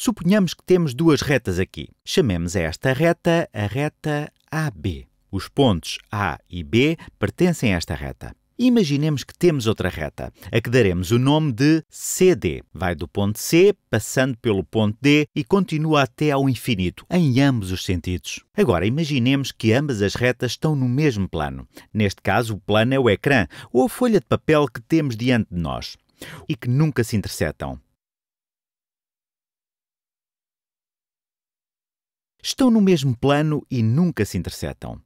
Suponhamos que temos duas retas aqui. Chamemos a esta reta a reta AB. Os pontos A e B pertencem a esta reta. Imaginemos que temos outra reta, a que daremos o nome de CD. Vai do ponto C, passando pelo ponto D e continua até ao infinito, em ambos os sentidos. Agora, imaginemos que ambas as retas estão no mesmo plano. Neste caso, o plano é o ecrã ou a folha de papel que temos diante de nós e que nunca se interceptam. estão no mesmo plano e nunca se interceptam.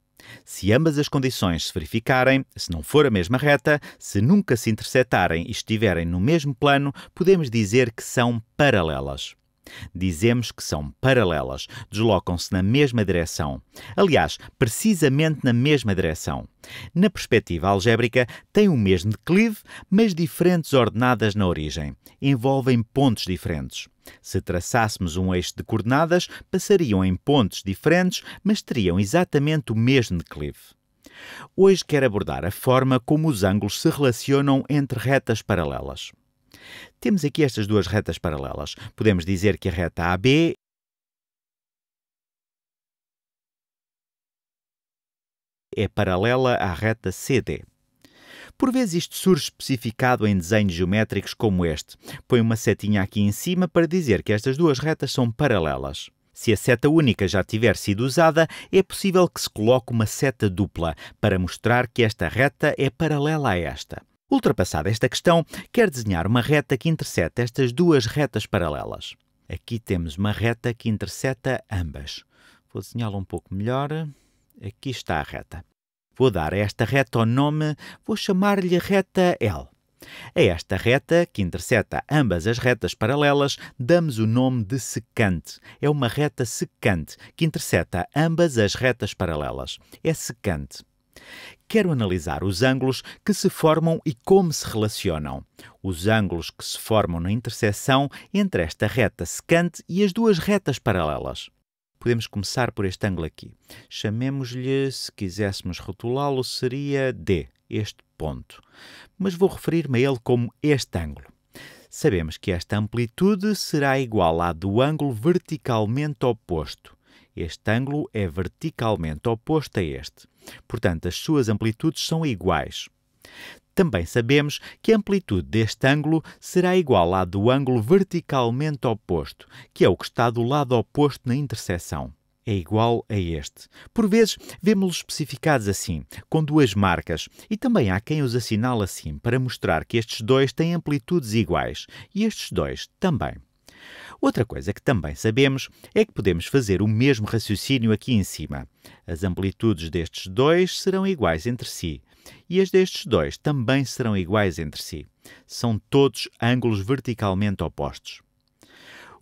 Se ambas as condições se verificarem, se não for a mesma reta, se nunca se interceptarem e estiverem no mesmo plano, podemos dizer que são paralelas. Dizemos que são paralelas, deslocam-se na mesma direção. Aliás, precisamente na mesma direção. Na perspectiva algébrica, têm o mesmo declive, mas diferentes ordenadas na origem. Envolvem pontos diferentes. Se traçássemos um eixo de coordenadas, passariam em pontos diferentes, mas teriam exatamente o mesmo declive. Hoje quero abordar a forma como os ângulos se relacionam entre retas paralelas. Temos aqui estas duas retas paralelas. Podemos dizer que a reta AB é paralela à reta CD. Por vezes isto surge especificado em desenhos geométricos como este. Põe uma setinha aqui em cima para dizer que estas duas retas são paralelas. Se a seta única já tiver sido usada, é possível que se coloque uma seta dupla para mostrar que esta reta é paralela a esta. Ultrapassada esta questão, quer desenhar uma reta que interseta estas duas retas paralelas. Aqui temos uma reta que interseta ambas. Vou desenhá-la um pouco melhor. Aqui está a reta. Vou dar a esta reta o nome, vou chamar-lhe reta L. A esta reta, que interseta ambas as retas paralelas, damos o nome de secante. É uma reta secante que interseta ambas as retas paralelas. É secante. Quero analisar os ângulos que se formam e como se relacionam. Os ângulos que se formam na intersecção entre esta reta secante e as duas retas paralelas. Podemos começar por este ângulo aqui. Chamemos-lhe, se quiséssemos rotulá-lo, seria D, este ponto. Mas vou referir-me a ele como este ângulo. Sabemos que esta amplitude será igual à do ângulo verticalmente oposto. Este ângulo é verticalmente oposto a este. Portanto, as suas amplitudes são iguais. Também sabemos que a amplitude deste ângulo será igual à do ângulo verticalmente oposto, que é o que está do lado oposto na interseção. É igual a este. Por vezes, vemos-los especificados assim, com duas marcas, e também há quem os assinala assim, para mostrar que estes dois têm amplitudes iguais, e estes dois também. Outra coisa que também sabemos é que podemos fazer o mesmo raciocínio aqui em cima. As amplitudes destes dois serão iguais entre si, e as destes dois também serão iguais entre si. São todos ângulos verticalmente opostos.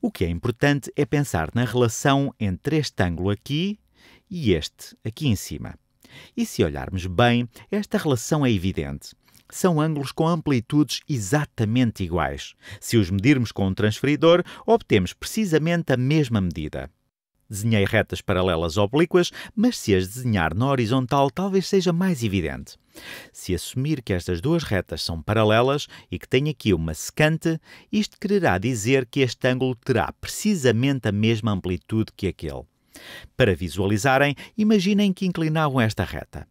O que é importante é pensar na relação entre este ângulo aqui e este aqui em cima. E se olharmos bem, esta relação é evidente. São ângulos com amplitudes exatamente iguais. Se os medirmos com um transferidor, obtemos precisamente a mesma medida. Desenhei retas paralelas oblíquas, mas se as desenhar na horizontal, talvez seja mais evidente. Se assumir que estas duas retas são paralelas e que tem aqui uma secante, isto quererá dizer que este ângulo terá precisamente a mesma amplitude que aquele. Para visualizarem, imaginem que inclinavam esta reta.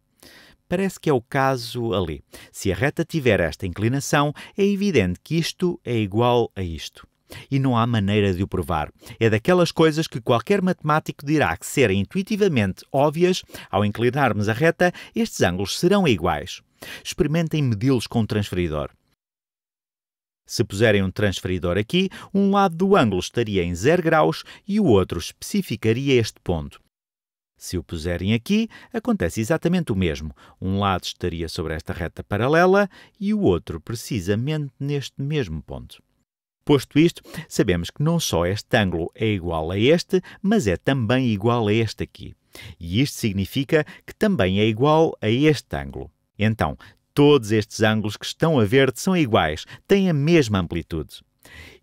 Parece que é o caso ali. Se a reta tiver esta inclinação, é evidente que isto é igual a isto. E não há maneira de o provar. É daquelas coisas que qualquer matemático dirá que serem intuitivamente óbvias, ao inclinarmos a reta, estes ângulos serão iguais. Experimentem medi-los com um transferidor. Se puserem um transferidor aqui, um lado do ângulo estaria em 0 graus e o outro especificaria este ponto. Se o puserem aqui, acontece exatamente o mesmo. Um lado estaria sobre esta reta paralela e o outro precisamente neste mesmo ponto. Posto isto, sabemos que não só este ângulo é igual a este, mas é também igual a este aqui. E isto significa que também é igual a este ângulo. Então, todos estes ângulos que estão a verde são iguais, têm a mesma amplitude.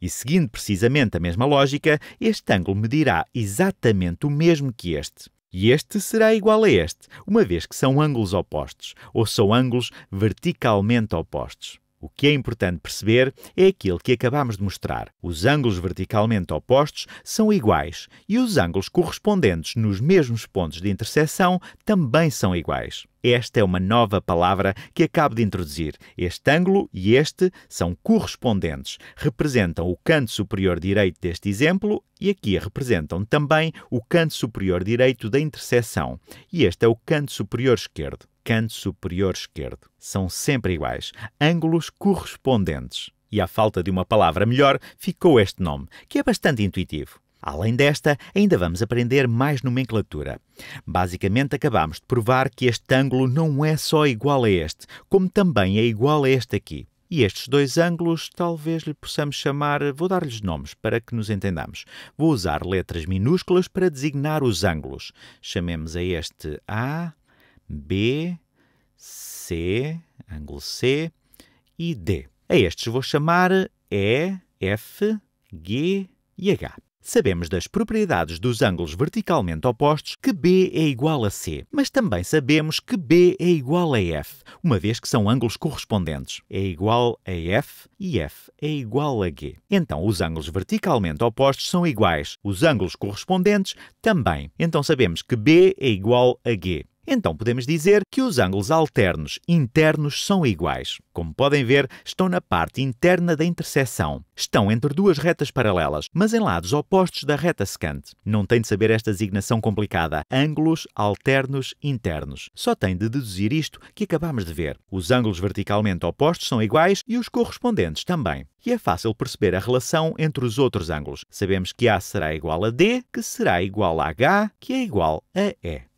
E seguindo precisamente a mesma lógica, este ângulo medirá exatamente o mesmo que este. E este será igual a este, uma vez que são ângulos opostos, ou são ângulos verticalmente opostos. O que é importante perceber é aquilo que acabamos de mostrar. Os ângulos verticalmente opostos são iguais e os ângulos correspondentes nos mesmos pontos de interseção também são iguais. Esta é uma nova palavra que acabo de introduzir. Este ângulo e este são correspondentes. Representam o canto superior direito deste exemplo e aqui representam também o canto superior direito da interseção. E este é o canto superior esquerdo canto superior esquerdo. São sempre iguais, ângulos correspondentes. E à falta de uma palavra melhor, ficou este nome, que é bastante intuitivo. Além desta, ainda vamos aprender mais nomenclatura. Basicamente, acabamos de provar que este ângulo não é só igual a este, como também é igual a este aqui. E estes dois ângulos talvez lhe possamos chamar, vou dar-lhes nomes para que nos entendamos. Vou usar letras minúsculas para designar os ângulos. Chamemos a este A B, C, ângulo C e D. A estes vou chamar E, F, G e H. Sabemos das propriedades dos ângulos verticalmente opostos que B é igual a C, mas também sabemos que B é igual a F, uma vez que são ângulos correspondentes. É igual a F e F é igual a G. Então, os ângulos verticalmente opostos são iguais, os ângulos correspondentes também. Então, sabemos que B é igual a G. Então podemos dizer que os ângulos alternos internos são iguais. Como podem ver, estão na parte interna da interseção. Estão entre duas retas paralelas, mas em lados opostos da reta secante. Não tem de saber esta designação complicada. Ângulos alternos internos. Só tem de deduzir isto que acabamos de ver. Os ângulos verticalmente opostos são iguais e os correspondentes também. E é fácil perceber a relação entre os outros ângulos. Sabemos que A será igual a D, que será igual a H, que é igual a E.